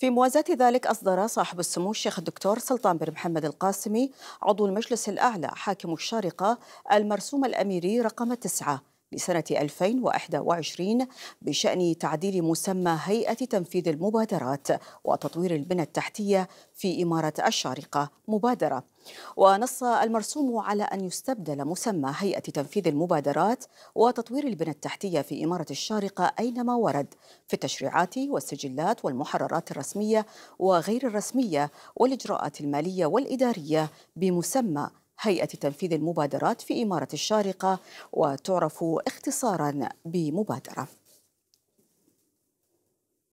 في موازاة ذلك أصدر صاحب السمو الشيخ الدكتور سلطان بن محمد القاسمي عضو المجلس الأعلى حاكم الشارقة المرسوم الأميري رقم تسعة لسنة 2021 بشأن تعديل مسمى هيئة تنفيذ المبادرات وتطوير البنى التحتية في إمارة الشارقة مبادرة ونص المرسوم على أن يستبدل مسمى هيئة تنفيذ المبادرات وتطوير البنى التحتية في إمارة الشارقة أينما ورد في التشريعات والسجلات والمحررات الرسمية وغير الرسمية والإجراءات المالية والإدارية بمسمى هيئة تنفيذ المبادرات في إمارة الشارقة وتعرف اختصارا بمبادرة